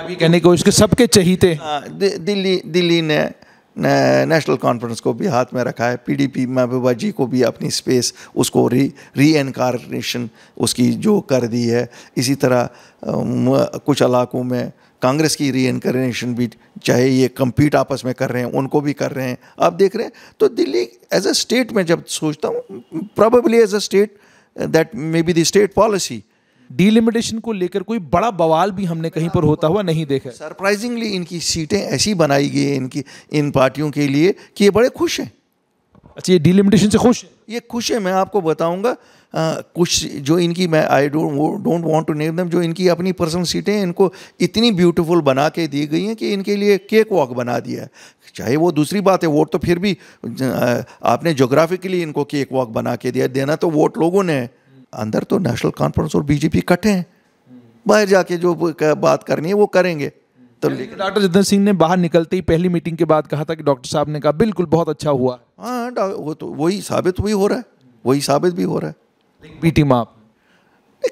अभी कहने की कोशिश सबके चहीते दिल्ली दिल्ली ने नेशनल कॉन्फ्रेंस को भी हाथ में रखा है पीडीपी महबूबा जी को भी अपनी स्पेस उसको री री एनकारनेशन उसकी जो कर दी है इसी तरह कुछ इलाकों में कांग्रेस की री एनकरेशन भी चाहे ये कम्पीट आपस में कर रहे हैं उनको भी कर रहे हैं आप देख रहे हैं तो दिल्ली एज अ स्टेट में जब सोचता हूँ probably as a state that may be the state policy delimitation को लेकर कोई बड़ा बवाल भी हमने कहीं पर होता हुआ नहीं देखा सरप्राइजिंगली इनकी सीटें ऐसी बनाई गई है इनकी इन पार्टियों के लिए कि ये बड़े खुश हैं अच्छा ये डिलिमिटेशन से खुश ये खुश है मैं आपको बताऊंगा कुछ जो इनकी मैं I don't don't want to name them जो इनकी अपनी पर्सनल सीटें हैं इनको इतनी ब्यूटीफुल बना के दी गई हैं कि इनके लिए केक वॉक बना दिया है चाहे वो दूसरी बात है वोट तो फिर भी आपने जोग्राफिकली इनको केक वॉक बना के दिया देना तो वोट लोगों ने है अंदर तो नेशनल कॉन्फ्रेंस और बीजेपी इकट्ठे हैं बाहर जाके जो बात करनी है वो करेंगे तो लेकिन डॉक्टर जितेंद्र सिंह ने बाहर निकलते ही पहली मीटिंग के बाद कहा था कि डॉक्टर साहब ने कहा बिल्कुल बहुत अच्छा हुआ हाँ वो तो वही साबित भी हो रहा है वही साबित भी हो रहा है बी टीम आप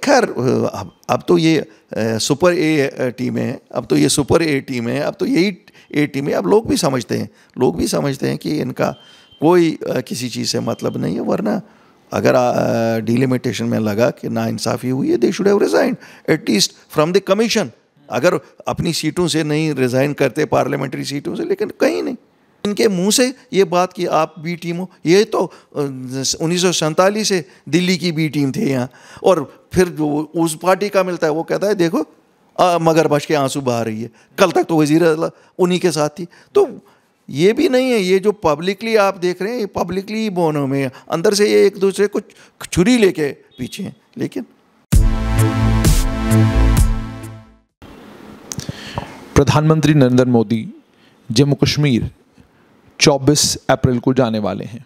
खैर अब अब तो ये आ, सुपर ए टीम है अब तो ये सुपर ए टीम है अब तो यही ए टीम है अब लोग भी समझते हैं लोग भी समझते हैं कि इनका कोई आ, किसी चीज़ से मतलब नहीं है वरना अगर डिलिमिटेशन में लगा कि ना इंसाफी हुई है they should have resign at least from the commission अगर अपनी सीटों से नहीं रिजाइन करते पार्लियामेंट्री सीटों से लेकिन कहीं नहीं इनके मुंह से ये बात कि आप बी टीम हो ये तो उन्नीस से दिल्ली की बी टीम थे यहाँ और फिर जो उस पार्टी का मिलता है वो कहता है देखो मगरबश के आंसू बहा रही है कल तक तो वजीर उन्हीं के साथ थी तो ये भी नहीं है ये जो पब्लिकली आप देख रहे हैं ये पब्लिकली ही बोनों में अंदर से ये एक दूसरे को छुरी लेके पीछे हैं लेकिन प्रधानमंत्री नरेंद्र मोदी जम्मू कश्मीर 24 अप्रैल को जाने वाले हैं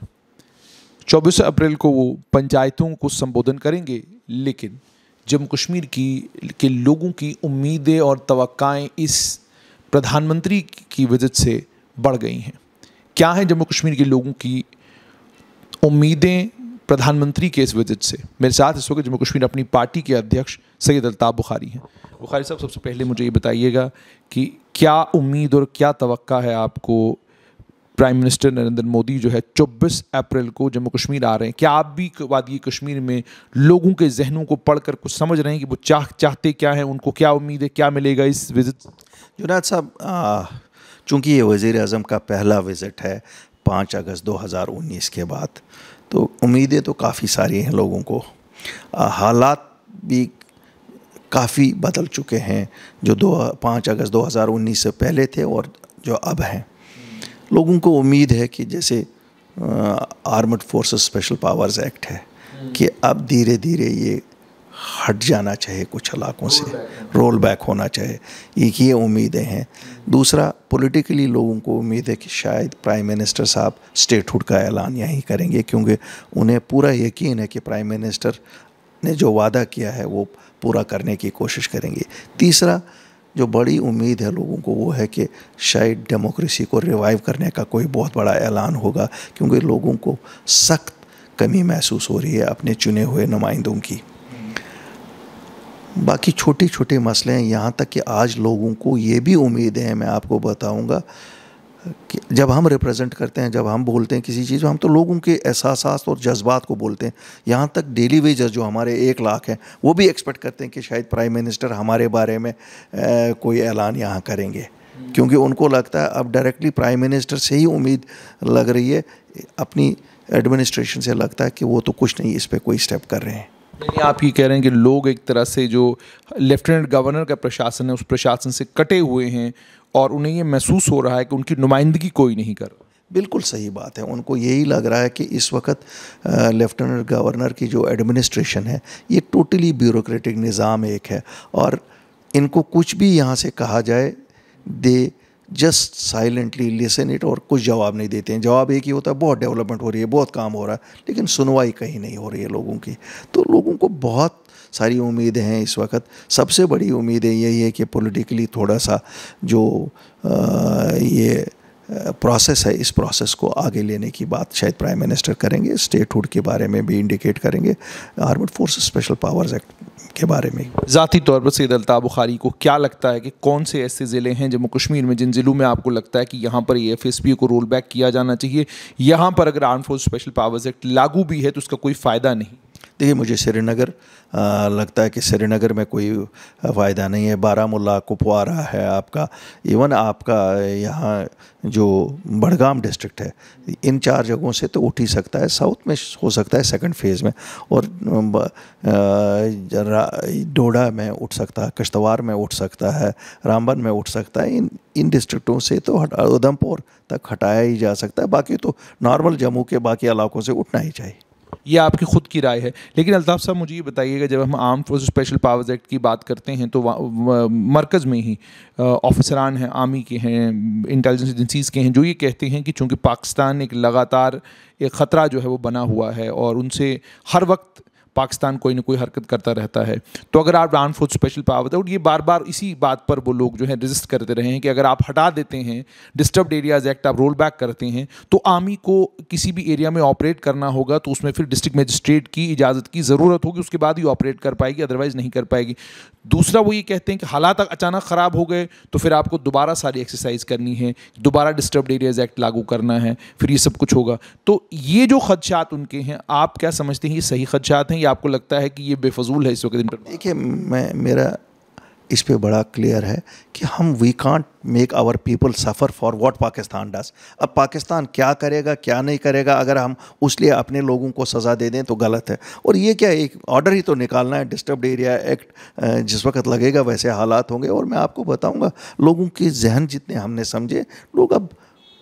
24 अप्रैल को वो पंचायतों को संबोधन करेंगे लेकिन जम्मू कश्मीर की के लोगों की उम्मीदें और तवक्काएं इस प्रधानमंत्री की वजह से बढ़ गई हैं क्या है जम्मू कश्मीर के लोगों की उम्मीदें प्रधानमंत्री के इस विजिट से मेरे साथ इस वक्त जम्मू कश्मीर अपनी पार्टी के अध्यक्ष सैयद अल्ताफ़ बुखारी हैं बुखारी साहब सबसे पहले मुझे ये बताइएगा कि क्या उम्मीद और क्या तवक्का है आपको प्राइम मिनिस्टर नरेंद्र मोदी जो है 24 अप्रैल को जम्मू कश्मीर आ रहे हैं क्या आप भी वादी कश्मीर में लोगों के जहनों को पढ़कर कुछ समझ रहे हैं कि वो चाह चाहते क्या हैं उनको क्या उम्मीद है क्या मिलेगा इस विजिट जुनाद साहब चूँकि ये वज़ी अजम का पहला विज़िट है पाँच अगस्त दो हज़ार उन्नीस के बाद तो उम्मीदें तो काफ़ी सारी हैं लोगों को हालात भी काफ़ी बदल चुके हैं जो दो पाँच अगस्त दो हज़ार उन्नीस से पहले थे और जो अब हैं लोगों को उम्मीद है कि जैसे armed forces special powers act है कि अब धीरे धीरे ये हट जाना चाहिए कुछ इलाकों से रोल बैक होना चाहिए एक ये उम्मीदें हैं दूसरा पॉलिटिकली लोगों को उम्मीद है कि शायद प्राइम मिनिस्टर साहब स्टेटहुड का ऐलान यहीं करेंगे क्योंकि उन्हें पूरा यकीन है कि प्राइम मिनिस्टर ने जो वादा किया है वो पूरा करने की कोशिश करेंगे तीसरा जो बड़ी उम्मीद है लोगों को वो है कि शायद डेमोक्रेसी को रिवाइव करने का कोई बहुत बड़ा ऐलान होगा क्योंकि लोगों को सख्त कमी महसूस हो रही है अपने चुने हुए नुमाइंदों की बाकी छोटे छोटे मसले हैं यहाँ तक कि आज लोगों को ये भी उम्मीद है मैं आपको बताऊँगा कि जब हम रिप्रेजेंट करते हैं जब हम बोलते हैं किसी चीज़ में हम तो लोगों के एहसास और जज्बात को बोलते हैं यहाँ तक डेली वेजर जो हमारे एक लाख हैं वो भी एक्सपेक्ट करते हैं कि शायद प्राइम मिनिस्टर हमारे बारे में ए, कोई ऐलान यहाँ करेंगे क्योंकि उनको लगता है अब डायरेक्टली प्राइम मिनिस्टर से ही उम्मीद लग रही है अपनी एडमिनिस्ट्रेशन से लगता है कि वो तो कुछ नहीं इस पर कोई स्टेप कर रहे हैं यानी आप ये कह रहे हैं कि लोग एक तरह से जो लेफ्टिनेंट गवर्नर का प्रशासन है उस प्रशासन से कटे हुए हैं और उन्हें ये महसूस हो रहा है कि उनकी नुमाइंदगी कोई नहीं कर बिल्कुल सही बात है उनको यही लग रहा है कि इस वक्त लेफ्टिनेंट गवर्नर की जो एडमिनिस्ट्रेशन है ये टोटली ब्यूरोक्रेटिक निज़ाम एक है और इनको कुछ भी यहाँ से कहा जाए they just silently listen it और कुछ जवाब नहीं देते हैं जवाब एक ही होता है बहुत डेवलपमेंट हो रही है बहुत काम हो रहा है लेकिन सुनवाई कहीं नहीं हो रही है लोगों की तो लोगों को बहुत सारी उम्मीदें हैं इस वक्त सबसे बड़ी उम्मीदें यही है कि पॉलिटिकली थोड़ा सा जो आ, ये प्रोसेस है इस प्रोसेस को आगे लेने की बात शायद प्राइम मिनिस्टर करेंगे स्टेटहुड के बारे में भी इंडिकेट करेंगे armed force special powers act के बारे में ज़ाती तौर पर सैद अलता बुखारी को क्या लगता है कि कौन से ऐसे ज़िले हैं जम्मू कश्मीर में जिन ज़िलों में आपको लगता है कि यहाँ पर ए एफ एस पी को रोल बैक किया जाना चाहिए यहाँ पर अगर arm force special powers act लागू भी है तो उसका कोई फ़ायदा नहीं देखिए मुझे श्रीनगर लगता है कि श्रीनगर में कोई फ़ायदा नहीं है बारामूला कुपवारा है आपका इवन आपका यहाँ जो बड़गाम डिस्ट्रिक्ट है इन चार जगहों से तो उठ ही सकता है साउथ में हो सकता है सेकंड फेज़ में और डोडा में उठ सकता है कश्तवार में उठ सकता है रामबन में उठ सकता है इन इन डिस्ट्रिक्टों से तो उधमपुर तक हटाया ही जा सकता है बाकी तो नॉर्मल जम्मू के बाकी इलाकों से उठना ही चाहिए ये आपकी खुद की राय है लेकिन अल्ताफ़ साहब मुझे ये बताइएगा जब हम arm force special powers act की बात करते हैं तो मरकज़ में ही ऑफिसरान हैं आर्मी के हैं इंटेलिजेंस एजेंसीज़ के हैं जो ये कहते हैं कि चूँकि पाकिस्तान एक लगातार एक ख़तरा जो है वो बना हुआ है और उनसे हर वक्त पाकिस्तान कोई ना कोई हरकत करता रहता है तो अगर आप आर्म फोर्स स्पेशल पावर और ये बार बार इसी बात पर वो लोग जो है रजिस्ट करते रहे हैं कि अगर आप हटा देते हैं डिस्टर्ब एरियाज एक्ट आप रोल बैक करते हैं तो आर्मी को किसी भी एरिया में ऑपरेट करना होगा तो उसमें फिर डिस्ट्रिक्ट मजिस्ट्रेट की इजाज़त की ज़रूरत होगी उसके बाद ही ऑपरेट कर पाएगी अदरवाइज़ नहीं कर पाएगी दूसरा वो ये कहते हैं कि हालात अचानक ख़राब हो गए तो फिर आपको दोबारा सारी एक्सरसाइज करनी है दोबारा डिस्टर्ब एरियाज एक्ट लागू करना है फिर ये सब कुछ होगा तो ये जो खदशात उनके हैं आप क्या समझते हैं ये सही खदशात हैं या आपको लगता है कि ये बेफजूल है इस वक्त देखिए मैं मेरा इस पर बड़ा क्लियर है कि हम we can't make our people suffer for what Pakistan does अब पाकिस्तान क्या करेगा क्या नहीं करेगा अगर हम उस लिए अपने लोगों को सज़ा दे दें तो गलत है और ये क्या एक ऑर्डर ही तो निकालना है डिस्टर्ब एरिया एक्ट जिस वक्त लगेगा वैसे हालात होंगे और मैं आपको बताऊँगा लोगों के जहन जितने हमने समझे लोग अब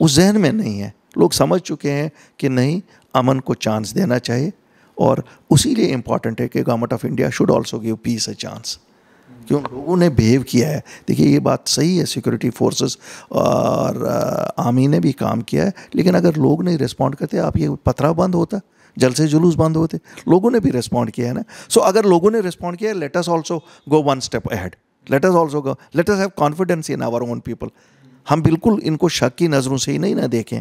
उस जहन में नहीं हैं लोग समझ चुके हैं कि नहीं अमन को चांस देना चाहिए और उसी लिए इम्पॉर्टेंट है कि government of India should also give peace a chance क्यों लोगों ने बिहेव किया है देखिए ये बात सही है सिक्योरिटी फोर्सेस और आर्मी uh, ने भी काम किया है लेकिन अगर लोग नहीं रिस्पॉन्ड करते आप ये पथरा बंद होता से जुलूस बंद होते लोगों ने भी रिस्पॉन्ड किया है ना सो so, अगर लोगों ने रिस्पॉन्ड किया let us also go one step ahead let us also go let us have confidence in our own people हम बिल्कुल इनको शक की नज़रों से ही नहीं ना देखें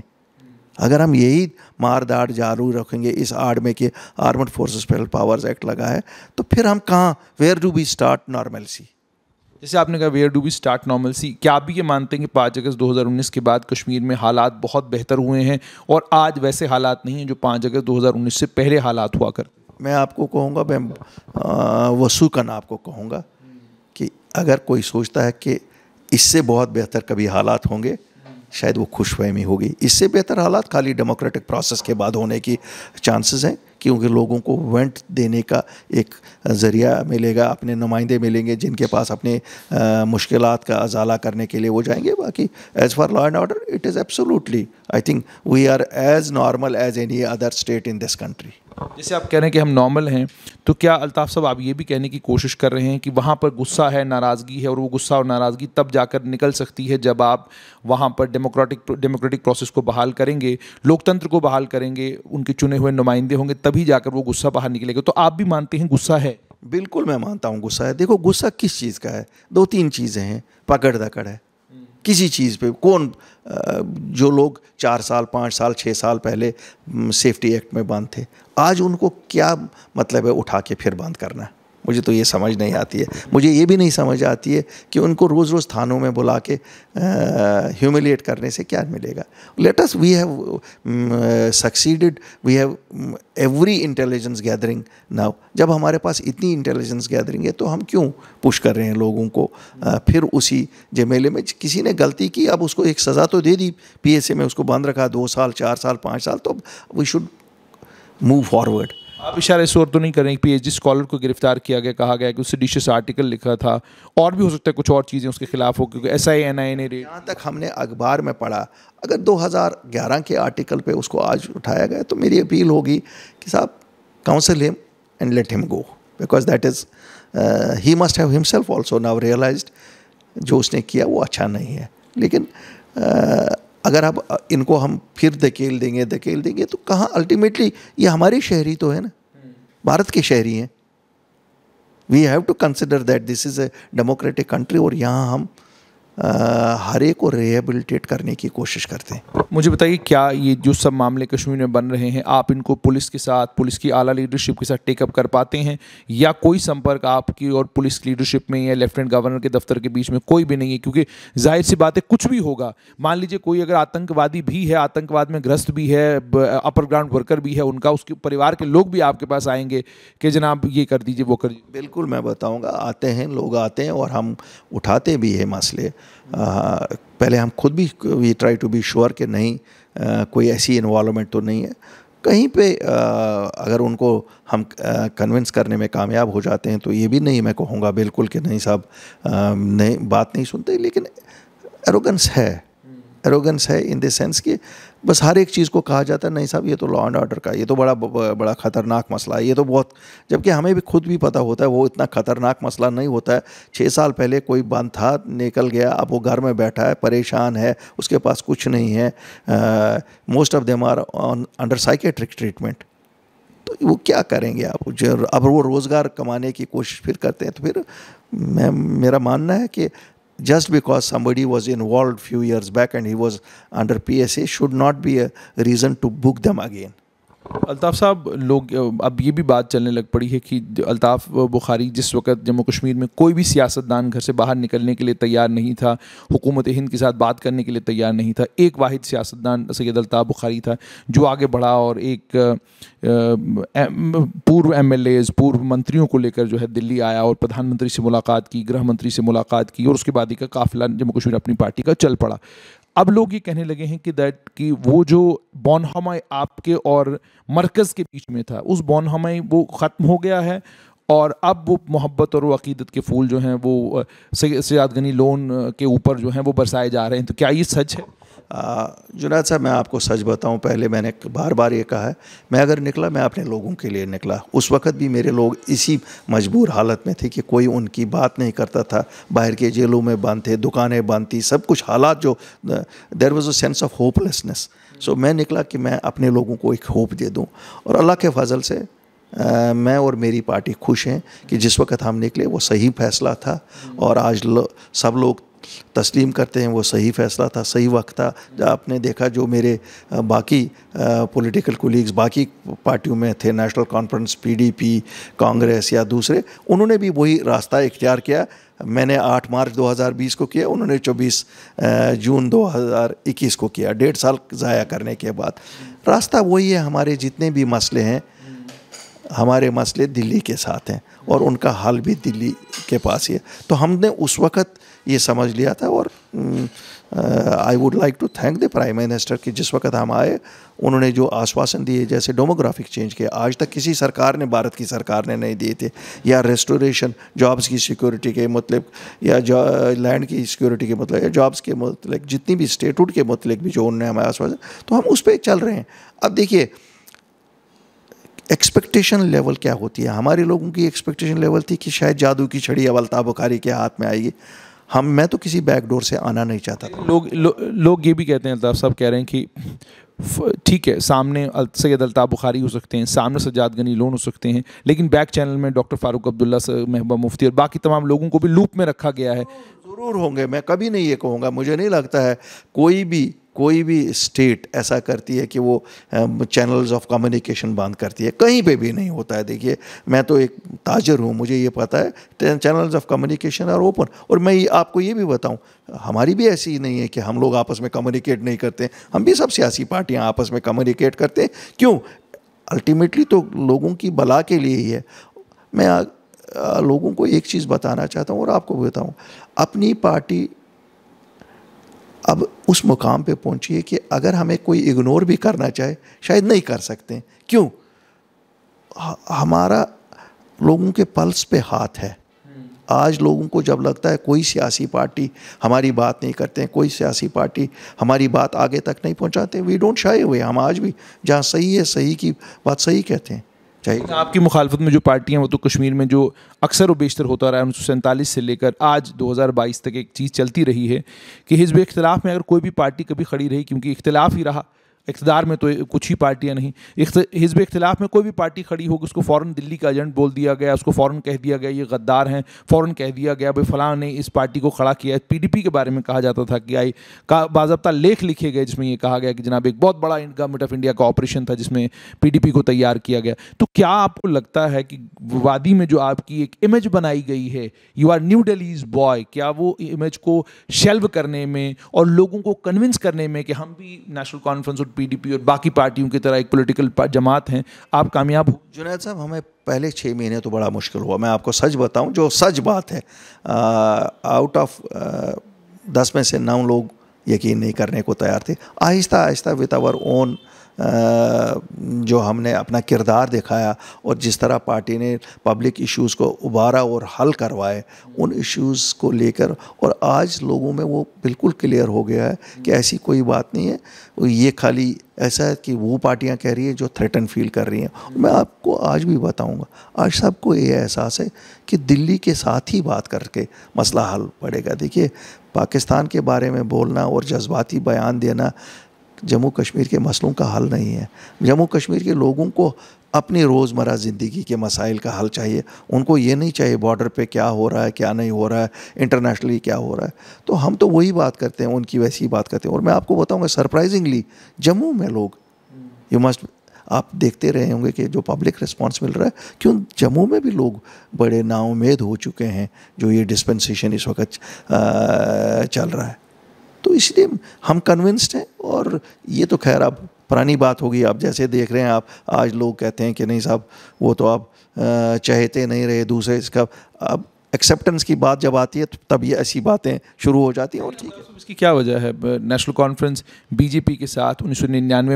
अगर हम यही मार दाड़ जारू रखेंगे इस आड़ में कि armed force special powers act लगा है तो फिर हम कहाँ where do we start normalcy जैसे आपने कहा where do we start normalcy क्या आप भी ये मानते हैं कि पाँच अगस्त 2019 के बाद कश्मीर में हालात बहुत बेहतर हुए हैं और आज वैसे हालात नहीं हैं जो पाँच अगस्त 2019 से पहले हालात हुआ कर मैं आपको कहूँगा मैं वसूकन आपको कहूँगा कि अगर कोई सोचता है कि इससे बहुत बेहतर कभी हालात होंगे शायद वो खुश फहमी होगी इससे बेहतर हालात खाली डेमोक्रेटिक प्रोसेस के बाद होने की चांसेस हैं क्योंकि लोगों को वेंट देने का एक ज़रिया मिलेगा अपने नुमाइंदे मिलेंगे जिनके पास अपने मुश्किल का अजाला करने के लिए वो जाएंगे बाकी as far law and order it is absolutely I think we are as normal as any other state in this country जैसे आप कह रहे हैं कि हम नॉर्मल हैं तो क्या अल्ताफ़ साहब आप ये भी कहने की कोशिश कर रहे हैं कि वहाँ पर गुस्सा है नाराज़गी है और वो गुस्सा और नाराज़गी तब जाकर निकल सकती है जब आप वहाँ पर डेमोक्रेटिक डेमोक्रेटिक प्रोसेस को बहाल करेंगे लोकतंत्र को बहाल करेंगे उनके चुने हुए नुमाइंदे होंगे तब तभी जाकर वो गुस्सा बाहर निकलेगा तो आप भी मानते हैं गुस्सा है बिल्कुल मैं मानता हूँ गुस्सा है देखो गुस्सा किस चीज़ का है दो तीन चीज़ें हैं पकड़ दकड़ है किसी चीज़ पे कौन जो लोग चार साल पाँच साल छः साल पहले सेफ्टी एक्ट में बांध थे आज उनको क्या मतलब है उठा के फिर बांध करना है मुझे तो ये समझ नहीं आती है मुझे ये भी नहीं समझ आती है कि उनको रोज़ रोज़ थानों में बुला के ह्यूमिलिएट करने से क्या मिलेगा let us we have succeeded we have every intelligence gathering now जब हमारे पास इतनी इंटेलिजेंस गैदरिंग है तो हम क्यों पुश कर रहे हैं लोगों को uh, फिर उसी जमेले में किसी ने गलती की अब उसको एक सज़ा तो दे दी पी में उसको बंद रखा दो साल चार साल पाँच साल तो वी शुड मूव फॉरवर्ड आप इशारे शोर तो नहीं करें डी स्कॉलर को गिरफ्तार किया गया कहा गया कि उससे डिशियस आर्टिकल लिखा था और भी हो सकता है कुछ और चीज़ें उसके खिलाफ हो क्योंकि एस आई एन आई ने जहाँ तक हमने अखबार में पढ़ा अगर 2011 के आर्टिकल पे उसको आज उठाया गया तो मेरी अपील होगी कि साहब counsel him and let him go because that is he must have himself also now realise जो उसने किया वो अच्छा नहीं है लेकिन uh, अगर आप इनको हम फिर धकेल देंगे धकेल देंगे तो कहाँ अल्टीमेटली ये हमारे शहरी तो है ना हम्म। भारत के शहरी हैं we have to consider that this is a democratic country और यहाँ हम हर एक को रिहेबिलिटेट करने की कोशिश करते हैं मुझे बताइए क्या ये जो सब मामले कश्मीर में बन रहे हैं आप इनको पुलिस के साथ पुलिस की आला लीडरशिप के साथ टेकअप कर पाते हैं या कोई संपर्क आपकी और पुलिस लीडरशिप में या लेफ्टिनेंट गवर्नर के दफ्तर के बीच में कोई भी नहीं है क्योंकि जाहिर सी बात है कुछ भी होगा मान लीजिए कोई अगर आतंकवादी भी है आतंकवाद में ग्रस्त भी है अपर ग्राउंड वर्कर भी है उनका उसके परिवार के लोग भी आपके पास आएंगे कि जनाब ये कर दीजिए वो कर दीजिए बिल्कुल मैं बताऊँगा आते हैं लोग आते हैं और हम उठाते भी है मसले आ, पहले हम खुद भी we try to be sure कि नहीं आ, कोई ऐसी इन्वॉलमेंट तो नहीं है कहीं पे आ, अगर उनको हम कन्विंस करने में कामयाब हो जाते हैं तो ये भी नहीं मैं कहूँगा बिल्कुल कि नहीं साहब नहीं बात नहीं सुनते लेकिन एरोगेंस है एरोगेंस हम्म। है इन देंस कि बस हर एक चीज़ को कहा जाता है नहीं साहब ये तो लॉ एंड ऑर्डर का ये तो बड़ा बड़ा ख़तरनाक मसला है ये तो बहुत जबकि हमें भी खुद भी पता होता है वो इतना ख़तरनाक मसला नहीं होता है छः साल पहले कोई बंद था निकल गया अब वो घर में बैठा है परेशान है उसके पास कुछ नहीं है most of them are on under psychiatric treatment तो वो क्या करेंगे आप जो अब वो रोज़गार कमाने की कोशिश फिर करते हैं तो फिर मैं मेरा मानना है कि just because somebody was involved few years back and he was under PSA should not be a reason to book them again. Altaf साहब लोग अब ये भी बात चलने लग पड़ी है कि अल्ताफ़ बुखारी जिस वक्त जम्मू कश्मीर में कोई भी सियासतदान घर से बाहर निकलने के लिए तैयार नहीं था हुकूमत हिंद के साथ बात करने के लिए तैयार नहीं था एक वाद सियासतदान सैद अल्ताफ़ बुखारी था जो आगे बढ़ा और एक पूर्व एम एल एज़ पूर्व मंत्रियों को लेकर जो है दिल्ली आया और प्रधानमंत्री से मुलाकात की गृह मंत्री से मुलाकात की और उसके बाद ही का काफिला जम्मू कश्मीर अपनी पार्टी का चल पड़ा अब लोग ये कहने लगे हैं कि दैट कि वो जो हमाई आपके और मरकज़ के बीच में था उस हमाई वो ख़त्म हो गया है और अब वो मोहब्बत और वो अकीदत के फूल जो हैं वो सयाद गनी लोन के ऊपर जो हैं वो बरसाए जा रहे हैं तो क्या ये सच है जुनाद साहब मैं आपको सच बताऊं पहले मैंने बार बार ये कहा है मैं अगर निकला मैं अपने लोगों के लिए निकला उस वक्त भी मेरे लोग इसी मजबूर हालत में थे कि कोई उनकी बात नहीं करता था बाहर के जेलों में बंद थे दुकानें बंद थी सब कुछ हालात जो there was a sense of hopelessness so मैं निकला कि मैं अपने लोगों को एक होप दे दूँ और अल्लाह के फजल से आ, मैं और मेरी पार्टी खुश हैं कि जिस वक्त हम निकले वो सही फैसला था और आज लो, सब लोग तस्लीम करते हैं वो सही फैसला था सही वक्त था आपने देखा जो मेरे बाकी पॉलिटिकल कोलीग्स बाकी पार्टियों में थे नेशनल कॉन्फ्रेंस पीडीपी कांग्रेस या दूसरे उन्होंने भी वही रास्ता इख्तियार किया मैंने 8 मार्च 2020 को किया उन्होंने 24 जून 2021 को किया डेढ़ साल ज़ाया करने के बाद रास्ता वही है हमारे जितने भी मसले हैं हमारे मसले दिल्ली के साथ हैं और उनका हाल भी दिल्ली के पास ही है तो हमने उस वक़्त ये समझ लिया था और I would like to thank the prime minister कि जिस वक्त हम आए उन्होंने जो आश्वासन दिए जैसे डेमोग्राफिक चेंज के आज तक किसी सरकार ने भारत की सरकार ने नहीं दिए थे या रेस्टोरेशन जॉब्स की सिक्योरिटी के मतलब या लैंड की सिक्योरिटी के मतलब या जॉब्स के मतलब जितनी भी स्टेटहुड के मतलब भी जो उन्होंने हमारे आश्वासन तो हम उस पर चल रहे हैं अब देखिए एक्सपेक्टेशन लेवल क्या होती है हमारे लोगों की एक्सपेक्टेशन लेवल थी कि शायद जादू की छड़ी अवलता बुखारी के हाथ में आएगी हम मैं तो किसी बैकडोर से आना नहीं चाहता था लोग लो, लोग ये भी कहते हैं अल्ताफ़ साहब कह रहे हैं कि ठीक है सामने सैद अल्ताफ़ बुखारी हो सकते हैं सामने सजाद गनी लोन हो सकते हैं लेकिन बैक चैनल में डॉक्टर फारूक अब्दुल्ला महबूबा मुफ्ती और बाकी तमाम लोगों को भी लूप में रखा गया है ज़रूर होंगे मैं कभी नहीं ये कहूँगा मुझे नहीं लगता है कोई भी कोई भी स्टेट ऐसा करती है कि वो चैनल्स ऑफ कम्युनिकेशन बंद करती है कहीं पे भी नहीं होता है देखिए मैं तो एक ताजर हूँ मुझे ये पता है channels of communication are open और मैं ये आपको ये भी बताऊँ हमारी भी ऐसी नहीं है कि हम लोग आपस में कम्युनिकेट नहीं करते हम भी सब सियासी पार्टियाँ आपस में कम्युनिकेट करते हैं क्यों अल्टीमेटली तो लोगों की भला के लिए ही है मैं आ, आ, लोगों को एक चीज़ बताना चाहता हूँ और आपको भी बताऊँ अपनी पार्टी अब उस मुकाम पे पहुंचिए कि अगर हमें कोई इग्नोर भी करना चाहे शायद नहीं कर सकते क्यों हमारा लोगों के पल्स पे हाथ है आज लोगों को जब लगता है कोई सियासी पार्टी हमारी बात नहीं करते हैं कोई सियासी पार्टी हमारी बात आगे तक नहीं पहुंचाते वी डोंट शाए हुए हम आज भी जहाँ सही है सही की बात सही कहते हैं चाहिए आपकी मुखालफत में जो पार्टियाँ वो तो कश्मीर में जो अक्सर व बेशतर होता रहा है उन्नीस सौ सैंतालीस से लेकर आज 2022 तक एक चीज़ चलती रही है कि हिजब इख्तलाफ में अगर कोई भी पार्टी कभी खड़ी रही क्योंकि इख्तलाफ ही रहा इकतदार में तो कुछ ही पार्टियाँ नहीं हिजब इख्तलाफ में कोई भी पार्टी खड़ी होगी उसको फ़ौर दिल्ली का एजेंट बोल दिया गया उसको फ़ौर कह दिया गया ये गद्दार हैं फ़ौर कह दिया गया भाई फ़लाँ ने इस पार्टी को खड़ा किया है पी के बारे में कहा जाता था कि आई का बाबा लेख लिखे गए जिसमें ये कहा गया कि जनाब एक बहुत बड़ा गवर्नमेंट ऑफ इंडिया का ऑपरेशन था जिसमें पी को तैयार किया गया तो क्या आपको लगता है कि वादी में जो आपकी एक इमेज बनाई गई है you are New Delhi's boy क्या वो इमेज को शेल्व करने में और लोगों को कन्विंस करने में कि हम भी नेशनल कॉन्फ्रेंस और पीडीपी और बाकी पार्टियों की तरह एक पॉलिटिकल जमात हैं आप कामयाब हो जुनेद साहब हमें पहले छः महीने तो बड़ा मुश्किल हुआ मैं आपको सच बताऊं जो सच बात है आउट ऑफ दस में से नौ लोग यकीन नहीं करने को तैयार थे आहिस्ता आहिस्ता विद आवर ओन जो हमने अपना किरदार दिखाया और जिस तरह पार्टी ने पब्लिक इश्यूज़ को उबारा और हल करवाए उन इश्यूज़ को लेकर और आज लोगों में वो बिल्कुल क्लियर हो गया है कि ऐसी कोई बात नहीं है ये खाली ऐसा है कि वो पार्टियां कह रही है जो थ्रेटन फील कर रही हैं मैं आपको आज भी बताऊंगा आज सबको ये एहसास है कि दिल्ली के साथ ही बात करके मसला हल पड़ेगा देखिए पाकिस्तान के बारे में बोलना और जज्बाती बयान देना जम्मू कश्मीर के मसलों का हल नहीं है जम्मू कश्मीर के लोगों को अपनी रोज़मर्रा ज़िंदगी के मसाइल का हल चाहिए उनको ये नहीं चाहिए बॉर्डर पे क्या हो रहा है क्या नहीं हो रहा है इंटरनेशनली क्या हो रहा है तो हम तो वही बात करते हैं उनकी वैसी बात करते हैं और मैं आपको बताऊँगा सरप्राइजिंगली जम्मू में लोग यू मस्ट आप देखते रहे होंगे कि जो पब्लिक रिस्पॉन्स मिल रहा है क्यों जम्मू में भी लोग बड़े नाउमेद हो चुके हैं जो ये डिस्पेंसेशन इस वक्त चल रहा है तो इसलिए हम कन्विंस्ड हैं और ये तो खैर अब पुरानी बात होगी आप जैसे देख रहे हैं आप आज लोग कहते हैं कि नहीं साहब वो तो आप चाहते नहीं रहे दूसरे इसका अब एक्सेप्टेंस की बात जब आती है तो तब ये ऐसी बातें शुरू हो जाती हैं और ठीक है इसकी क्या वजह है नेशनल कॉन्फ्रेंस बीजेपी के साथ उन्नीस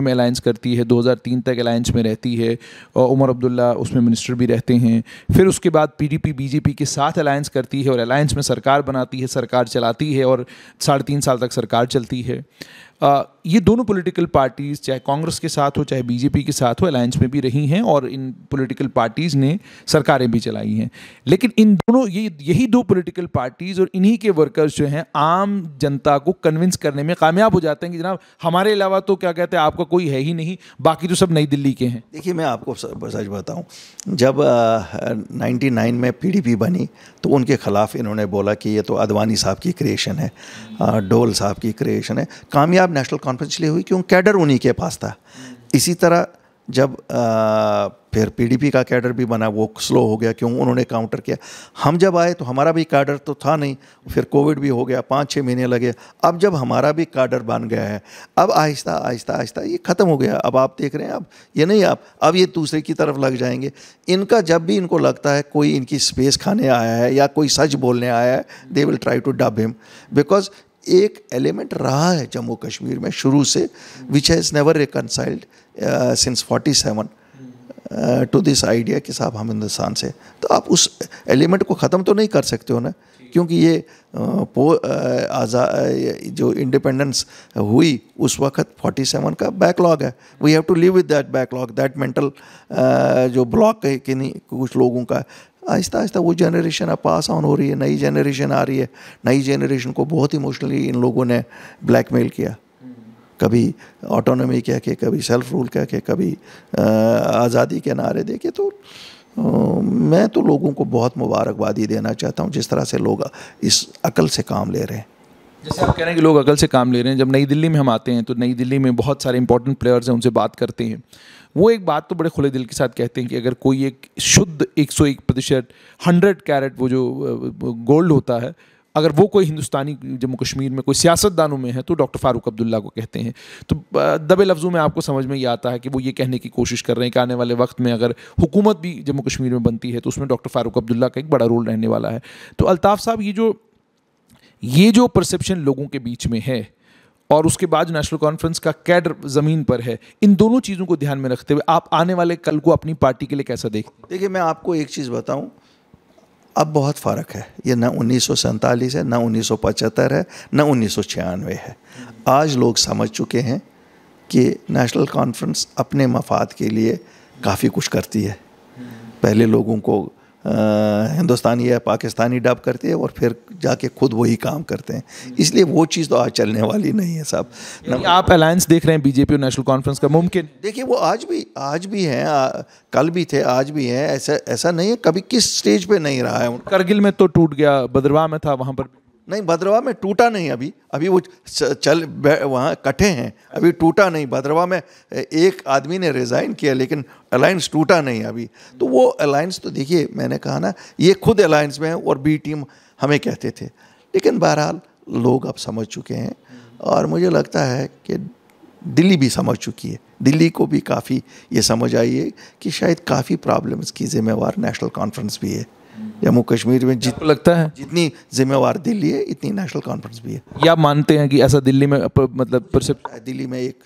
में अलायंस करती है 2003 तक अलायंस में रहती है और उमर अब्दुल्ला उसमें मिनिस्टर भी रहते हैं फिर उसके बाद पीडीपी बीजेपी के साथ अलायंस करती है और अलायंस में सरकार बनाती है सरकार चलाती है और साढ़े तीन साल तक सरकार चलती है ये दोनों पॉलिटिकल पार्टीज़ चाहे कांग्रेस के साथ हो चाहे बीजेपी के साथ हो अलायंस में भी रही हैं और इन पॉलिटिकल पार्टीज़ ने सरकारें भी चलाई हैं लेकिन इन दोनों ये यही दो पॉलिटिकल पार्टीज़ और इन्हीं के वर्कर्स जो हैं आम जनता को कन्विंस करने में कामयाब हो जाते हैं कि जनाब हमारे अलावा तो क्या कहते हैं आपका कोई है ही नहीं बाकी तो सब नई दिल्ली के हैं देखिए मैं आपको सच बताऊँ जब नाइन्टी में पी बनी तो उनके ख़िलाफ़ इन्होंने बोला कि ये तो अदवानी साहब की क्रिएशन है डोल साहब की क्रिएशन है कामयाब पंजाब नेशनल कॉन्फ्रेंस लिए हुई क्योंकि कैडर उन्हीं के पास था इसी तरह जब आ, फिर पीडीपी का कैडर भी बना वो स्लो हो गया क्यों उन्होंने काउंटर किया हम जब आए तो हमारा भी कैडर तो था नहीं फिर कोविड भी हो गया पाँच छः महीने लगे अब जब हमारा भी कैडर बन गया है अब आहिस्ता आहिस्ता आहिस्ता ये ख़त्म हो गया अब आप देख रहे हैं अब ये नहीं आप अब ये दूसरे की तरफ लग जाएंगे इनका जब भी इनको लगता है कोई इनकी स्पेस खाने आया है या कोई सच बोलने आया है they will try to dub him because एक एलिमेंट रहा है जम्मू कश्मीर में शुरू से which has never reconciled since forty seven to this idea कि साहब हम हिंदुस्तान से तो आप उस एलिमेंट को ख़त्म तो नहीं कर सकते हो ना क्योंकि ये पो uh, uh, आज़ा uh, जो इंडिपेंडेंस हुई उस वक्त 47 का बैकलॉग है we have to live with that backlog that mental जो ब्लॉक है कि नहीं कुछ लोगों का आहिस्ता आहिस्ता वो जनरेशन अब पास ऑन हो रही है नई जनरेशन आ रही है नई जनरेशन को बहुत इमोशनली इन लोगों ने ब्लैकमेल किया कभी ऑटोनॉमी कह के कभी सेल्फ रूल कह के कभी आज़ादी के नारे दे के तो मैं तो लोगों को बहुत मुबारकबादी देना चाहता हूँ जिस तरह से लोग इस अकल से काम ले रहे हैं जैसे आप कह रहे हैं कि लोग अकल से काम ले रहे हैं जब नई दिल्ली में हम आते हैं तो नई दिल्ली में बहुत सारे इंपॉर्टेंट प्लेयर्स हैं उनसे बात करते हैं वो एक बात तो बड़े खुले दिल के साथ कहते हैं कि अगर कोई एक शुद्ध 101 प्रतिशत हंड्रेड कैरेट वो जो गोल्ड होता है अगर वो कोई हिंदुस्तानी जम्मू कश्मीर में कोई सियासतदानों में है तो डॉक्टर फारूक अब्दुल्ला को कहते हैं तो दबे लफ्ज़ों में आपको समझ में ये आता है कि वो ये कहने की कोशिश कर रहे हैं कि आने वाले वक्त में अगर हुकूमत भी जम्मू कश्मीर में बनती है तो उसमें डॉक्टर फारूक अब्दुल्ला का एक बड़ा रोल रहने वाला है तो अल्ताफ़ साहब ये जो ये जो परसेप्शन लोगों के बीच में है और उसके बाद नेशनल कॉन्फ्रेंस का कैडर ज़मीन पर है इन दोनों चीज़ों को ध्यान में रखते हुए आप आने वाले कल को अपनी पार्टी के लिए कैसा देख देखिए मैं आपको एक चीज़ बताऊं अब बहुत फ़र्क है ये ना उन्नीस है ना उन्नीस है ना उन्नीस है आज लोग समझ चुके हैं कि नेशनल कॉन्फ्रेंस अपने मफाद के लिए काफ़ी कुछ करती है पहले लोगों को हिंदुस्तानी या पाकिस्तानी डब करते हैं और फिर जाके खुद वही काम करते हैं इसलिए वो चीज़ तो आज चलने वाली नहीं है साहब आप अलायंस देख रहे हैं बीजेपी और नेशनल कॉन्फ्रेंस का मुमकिन देखिए वो आज भी आज भी हैं कल भी थे आज भी हैं ऐसा ऐसा नहीं है कभी किस स्टेज पे नहीं रहा है करगिल में तो टूट गया बदरवाह में था वहाँ पर नहीं भद्रवा में टूटा नहीं अभी अभी वो चल वहाँ कटे हैं अभी टूटा नहीं भद्रवा में एक आदमी ने रिज़ाइन किया लेकिन अलायंस टूटा नहीं अभी तो वो अलायंस तो देखिए मैंने कहा ना ये खुद अलायंस में है और बी टीम हमें कहते थे लेकिन बहरहाल लोग अब समझ चुके हैं और मुझे लगता है कि दिल्ली भी समझ चुकी है दिल्ली को भी काफ़ी ये समझ आई है कि शायद काफ़ी प्रॉब्लम्स की जिम्मेवार नेशनल कॉन्फ्रेंस भी है जम्मू कश्मीर में जित लगता है जितनी जिम्मेवार दिल्ली है इतनी नेशनल कॉन्फ्रेंस भी है या मानते हैं कि ऐसा दिल्ली में अप, मतलब दिल्ली में एक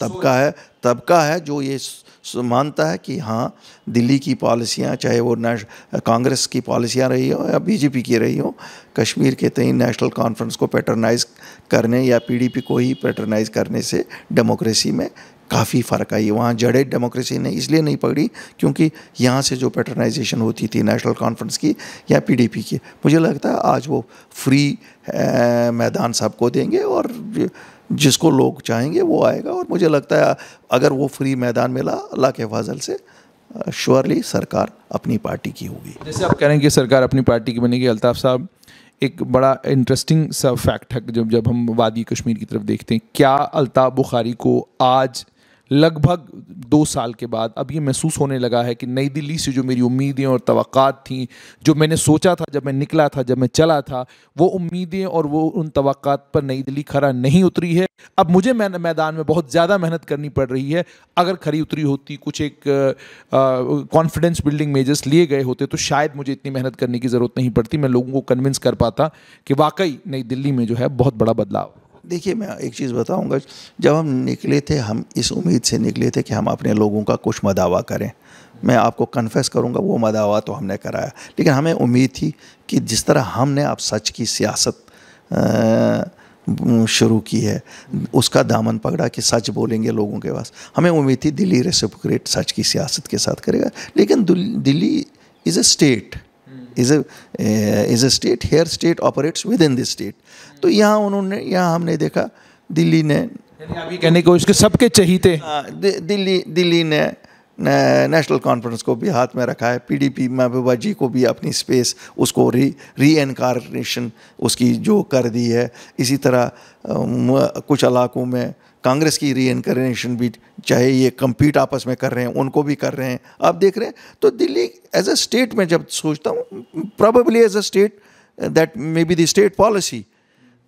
तबका है तबका है जो ये मानता है कि हाँ दिल्ली की पॉलिसियाँ चाहे वो नेश कांग्रेस की पॉलिसियाँ रही हों या बीजेपी की रही हों कश्मीर के तई नेशनल कॉन्फ्रेंस को पैटर्नाइज करने या पीडीपी को ही पैटर्नाइज करने से डेमोक्रेसी में काफ़ी फ़र्क आई वहाँ जड़े डेमोक्रेसी ने इसलिए नहीं पकड़ी क्योंकि यहाँ से जो पैटर्नाइजेशन होती थी नेशनल कॉन्फ्रेंस की या पीडीपी की मुझे लगता है आज वो फ्री मैदान सबको देंगे और जिसको लोग चाहेंगे वो आएगा और मुझे लगता है अगर वो फ्री मैदान मिला अल्लाह के फाजल से श्योरली सरकार अपनी पार्टी की होगी जैसे आप कह रहे हैं कि सरकार अपनी पार्टी की बनेगी अल्ताफ साहब एक बड़ा इंटरेस्टिंग सा फैक्ट है जब जब हम वादी कश्मीर की तरफ देखते हैं क्या अल्ताफ बुखारी को आज लगभग दो साल के बाद अब ये महसूस होने लगा है कि नई दिल्ली से जो मेरी उम्मीदें और तवक़ात थीं जो मैंने सोचा था जब मैं निकला था जब मैं चला था वो उम्मीदें और वो उन तवक़ात पर नई दिल्ली खरा नहीं उतरी है अब मुझे मैदान में बहुत ज़्यादा मेहनत करनी पड़ रही है अगर खरी उतरी होती कुछ एक कॉन्फिडेंस बिल्डिंग मेजर्स लिए गए होते तो शायद मुझे इतनी मेहनत करने की ज़रूरत नहीं पड़ती मैं लोगों को कन्विंस कर पाता कि वाकई नई दिल्ली में जो है बहुत बड़ा बदलाव देखिए मैं एक चीज़ बताऊंगा जब हम निकले थे हम इस उम्मीद से निकले थे कि हम अपने लोगों का कुछ मदावा करें मैं आपको कन्फेस करूंगा वो मदावा तो हमने कराया लेकिन हमें उम्मीद थी कि जिस तरह हमने अब सच की सियासत शुरू की है उसका दामन पकड़ा कि सच बोलेंगे लोगों के पास हमें उम्मीद थी दिल्ली रेसिप्रेट सच की सियासत के साथ करेगा लेकिन Delhi is a state is is a state here state operates within this state तो यहाँ उन्होंने यहाँ हमने देखा दिल्ली ने अभी कहने को इसके सबके चहीते हाँ, दिल्ली दिल्ली ने नेशनल कॉन्फ्रेंस को भी हाथ में रखा है पीडीपी महबूबा जी को भी अपनी स्पेस उसको री री एनकारनेशन उसकी जो कर दी है इसी तरह कुछ इलाकों में कांग्रेस की री इनकरेशन भी चाहे ये कम्पीट आपस में कर रहे हैं उनको भी कर रहे हैं आप देख रहे हैं तो दिल्ली एज अ स्टेट में जब सोचता हूँ probably as a state that may be the state policy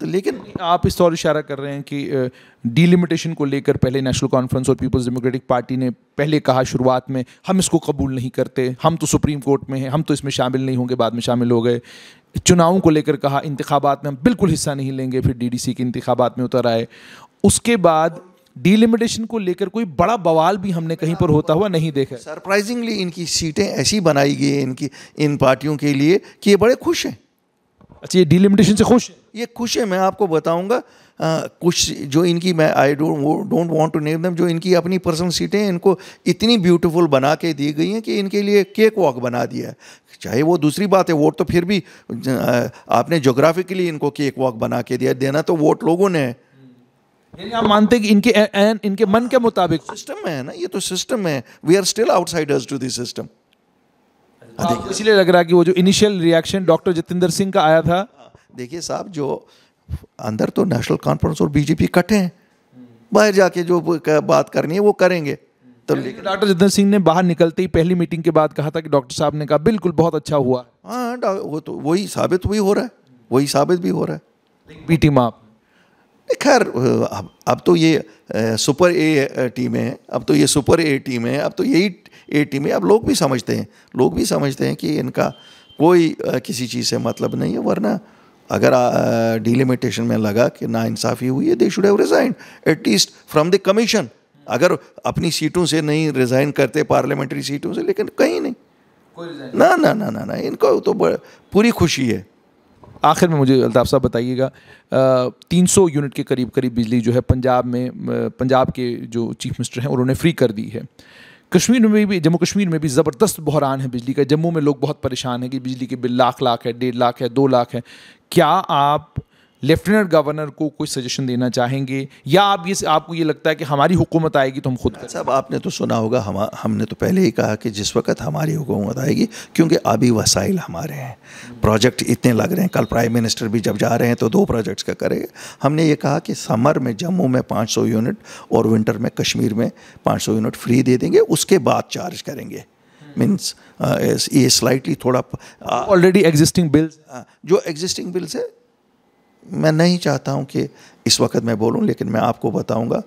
तो लेकिन आप इस तौर इशारा कर रहे हैं कि डीलिमिटेशन को लेकर पहले नेशनल कॉन्फ्रेंस और पीपल्स डेमोक्रेटिक पार्टी ने पहले कहा शुरुआत में हम इसको कबूल नहीं करते हम तो सुप्रीम कोर्ट में हैं हम तो इसमें शामिल नहीं होंगे बाद में शामिल हो गए चुनावों को लेकर कहा इंतबात में हम बिल्कुल हिस्सा नहीं लेंगे फिर डी डी सी के इंतबात में उतर आए उसके बाद डीलिमिटेशन को लेकर कोई बड़ा बवाल भी हमने कहीं पर होता हुआ नहीं देखा सरप्राइजिंगली इनकी सीटें ऐसी बनाई गई हैं इनकी इन पार्टियों के लिए कि ये बड़े खुश हैं अच्छा ये डिलिमिटेशन से खुश है ये खुश है मैं आपको बताऊंगा कुछ जो इनकी मैं I don't don't want to name them जो इनकी अपनी पर्सनल सीटें इनको इतनी ब्यूटीफुल बना के दी गई हैं कि इनके लिए केक वॉक बना दिया है चाहे वो दूसरी बात है वोट तो फिर भी आपने जोग्राफिकली इनको केक वॉक बना के दिया देना तो वोट लोगों ने है आप मानते हैं कि इनके इनके मन के मुताबिक सिस्टम में है ना ये तो सिस्टम है we are still outsiders to this system इसलिए लग रहा कि वो जो initial reaction doctor Jitendra Singh का आया था देखिए साहब जो अंदर तो नेशनल कॉन्फ्रेंस और बीजेपी कटे हैं बाहर जाके जो बात करनी है वो करेंगे तो डॉक्टर जितेंद्र सिंह ने बाहर निकलते ही पहली मीटिंग के बाद कहा था कि डॉक्टर साहब ने कहा बिल्कुल बहुत अच्छा हुआ हाँ वो तो वही साबित भी हो रहा है वही साबित भी हो रहा है पीटी माप खैर अब अब तो ये आ, सुपर ए टीम है अब तो ये सुपर ए टीम है अब तो यही ए टीम है अब लोग भी समझते हैं लोग भी समझते हैं कि इनका कोई आ, किसी चीज़ से मतलब नहीं है वरना अगर डिलिमिटेशन में लगा कि ना इंसाफ़ी हुई है they should have resign at least from the commission अगर अपनी सीटों से नहीं रिज़ाइन करते पार्लियामेंट्री सीटों से लेकिन कहीं नहीं ना ना ना ना ना इनको तो पूरी खुशी है आखिर में मुझे अल्ताफ साहब बताइएगा 300 यूनिट के करीब करीब बिजली जो है पंजाब में पंजाब के जो चीफ मिनिस्टर हैं उन्होंने फ्री कर दी है कश्मीर में भी जम्मू कश्मीर में भी ज़बरदस्त बहरान है बिजली का जम्मू में लोग बहुत परेशान हैं कि बिजली के बिल लाख लाख है डेढ़ लाख है दो लाख है क्या आप लेफ्टिनेंट गवर्नर को कोई सजेशन देना चाहेंगे या आप ये आपको ये लगता है कि हमारी हुकूमत आएगी तो हम खुद साहब आपने तो सुना होगा हम हमने तो पहले ही कहा कि जिस वक्त हमारी हुकूमत आएगी क्योंकि अभी वसाइल हमारे हैं प्रोजेक्ट इतने लग रहे हैं कल प्राइम मिनिस्टर भी जब जा रहे हैं तो दो प्रोजेक्ट्स का करेंगे हमने ये कहा कि समर में जम्मू में पाँच यूनिट और विंटर में कश्मीर में पाँच यूनिट फ्री दे देंगे उसके बाद चार्ज करेंगे मीन्स ये स्लाइटली थोड़ा ऑलरेडी एग्जिस्टिंग बिल्स जो एग्जिस्टिंग बिल्स है मैं नहीं चाहता हूँ कि इस वक्त मैं बोलूँ लेकिन मैं आपको बताऊँगा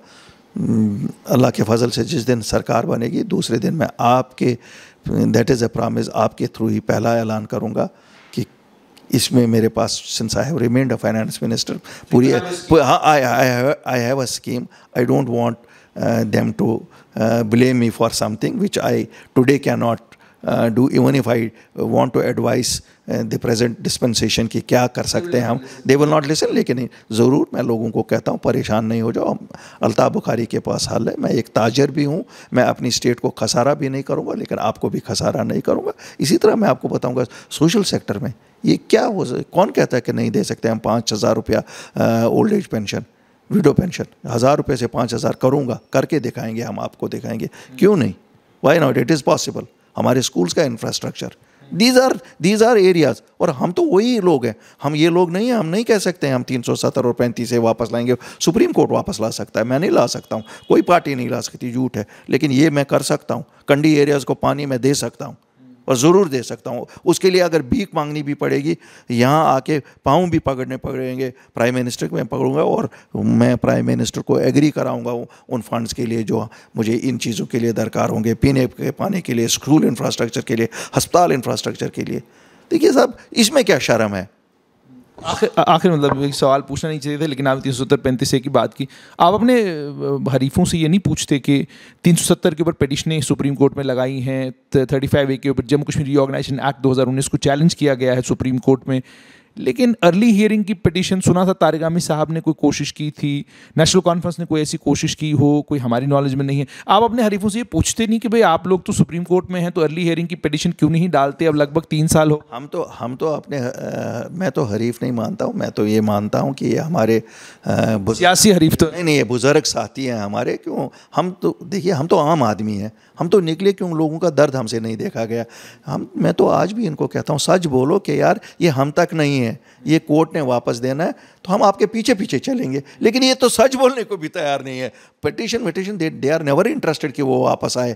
अल्लाह के फजल से जिस दिन सरकार बनेगी दूसरे दिन मैं आपके दैट इज़ ए प्रामिस आपके थ्रू ही पहला ऐलान करूँगा कि इसमें मेरे पास since I have remained a finance minister पूरी हाँ I have a scheme I don't want them to blame me for something which I today can not do even if I want to advise the present dispensation की क्या कर सकते हैं हम they will not listen लेकिन ज़रूर मैं लोगों को कहता हूँ परेशान नहीं हो जाओ अलताफ़ बुखारी के पास हल है मैं एक ताजर भी हूँ मैं अपनी स्टेट को खसारा भी नहीं करूँगा लेकिन आपको भी खसारा नहीं करूँगा इसी तरह मैं आपको बताऊँगा सोशल सेक्टर में ये क्या हो कौन कहता है कि नहीं दे सकते हम पाँच हज़ार रुपया old age pension widow pension हज़ार रुपये से पाँच हज़ार करूँगा करके दिखाएंगे हम आपको दिखाएंगे क्यों नहीं why not it is possible हमारे स्कूल्स का infrastructure these are these are areas और हम तो वही लोग हैं हम ये लोग नहीं हैं हम नहीं कह सकते हैं हम सत्तर और पैंतीस से वापस लाएंगे सुप्रीम कोर्ट वापस ला सकता है मैं नहीं ला सकता हूँ कोई पार्टी नहीं ला सकती झूठ है लेकिन ये मैं कर सकता हूँ कंडी एरियाज़ को पानी मैं दे सकता हूँ और ज़रूर दे सकता हूँ उसके लिए अगर भीख मांगनी भी पड़ेगी यहाँ आके पाँव भी पकड़ने पकड़ेंगे प्राइम मिनिस्टर को मैं पकड़ूंगा और मैं प्राइम मिनिस्टर को एग्री कराऊंगा उन फंड्स के लिए जो मुझे इन चीज़ों के लिए दरकार होंगे पीने के पाने के लिए स्कूल इंफ्रास्ट्रक्चर के लिए हस्पताल इंफ्रास्ट्रक्चर के लिए देखिए साहब इसमें क्या शर्म है आखिर मतलब एक सवाल पूछना नहीं चाहिए था लेकिन आपने तीन सौ सत्तर पैंतीस ए की बात की आप अपने हरीफों से ये नहीं पूछते कि तीन सौ सत्तर के ऊपर पटिशने सुप्रीम कोर्ट में लगाई हैं थर्टी फाइव ए के ऊपर जम्मू कश्मीर रीऑर्गनाइजेशन एक्ट दो हज़ार उन्नीस को चैलेंज किया गया है सुप्रीम कोर्ट में लेकिन अर्ली हियरिंग की पिटिशन सुना था तारेगामी साहब ने कोई कोशिश की थी नेशनल कॉन्फ्रेंस ने कोई ऐसी कोशिश की हो कोई हमारी नॉलेज में नहीं है आप अपने हरीफों से ये पूछते नहीं कि भाई आप लोग तो सुप्रीम कोर्ट में हैं तो अर्ली हियरिंग की पिटिशन क्यों नहीं डालते अब लगभग तीन साल हो हम तो हम तो अपने आ, मैं तो हरीफ नहीं मानता हूँ मैं तो ये मानता हूँ कि ये हमारे सियासी हरीफ तो नहीं नहीं ये बुज़ुर्ग साथी हैं हमारे क्यों हम तो देखिए हम तो आम आदमी हैं हम तो निकले क्यों लोगों का दर्द हमसे नहीं देखा गया हम मैं तो आज भी इनको कहता हूँ सच बोलो कि यार ये हम तक नहीं है नहीं है ये कोर्ट ने वापस देना है तो हम आपके पीछे पीछे चलेंगे लेकिन ये तो सच बोलने को भी तैयार नहीं है पटिशन वटिशन they they are never interested कि वो वापस आए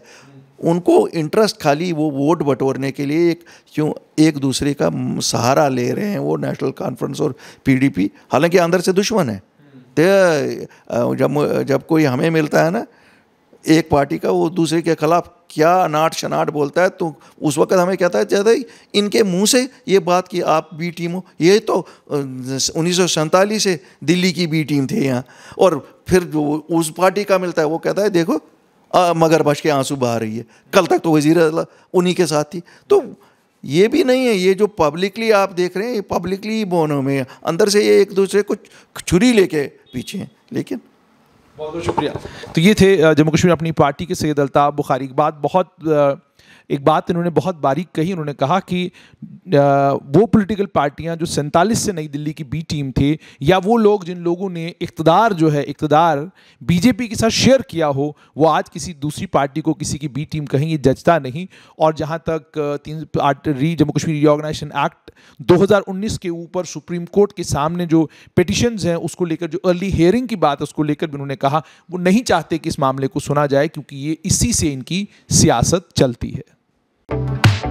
उनको इंटरेस्ट खाली वो वोट बटोरने के लिए एक क्यों एक दूसरे का सहारा ले रहे हैं वो नेशनल कॉन्फ्रेंस और पीडीपी हालांकि अंदर से दुश्मन है तो जब जब कोई हमें मिलता है ना एक पार्टी का वो दूसरे के खिलाफ क्या अनाट शनाट बोलता है तो उस वक्त हमें कहता है ज़्यादा इनके मुंह से ये बात कि आप बी टीम हो ये तो उन्नीस से दिल्ली की बी टीम थे यहाँ और फिर जो उस पार्टी का मिलता है वो कहता है देखो बश के आंसू बहा रही है कल तक तो वजीर उन्हीं के साथ थी तो ये भी नहीं है ये जो पब्लिकली आप देख रहे हैं ये पब्लिकली बोनों में अंदर से ये एक दूसरे को छुरी लेके पीछे हैं लेकिन बहुत बहुत शुक्रिया तो ये थे जम्मू कश्मीर अपनी पार्टी के सैद अलताफ़ बुखारी के बाद बहुत एक बात इन्होंने बहुत बारीक कही उन्होंने कहा कि वो पॉलिटिकल पार्टियां जो सैंतालीस से नई दिल्ली की बी टीम थी या वो लोग जिन लोगों ने इकतदार जो है इकतदार बीजेपी के साथ शेयर किया हो वो आज किसी दूसरी पार्टी को किसी की बी टीम कहीं ये जजता नहीं और जहाँ तक तीन री जम्मू कश्मीर रिओर्गनाइजेशन एक्ट 2019 के ऊपर सुप्रीम कोर्ट के सामने जो पिटिशन हैं उसको लेकर जो अर्ली हेयरिंग की बात है उसको लेकर भी उन्होंने कहा वो नहीं चाहते कि इस मामले को सुना जाए क्योंकि ये इसी से इनकी सियासत चलती है Thank you.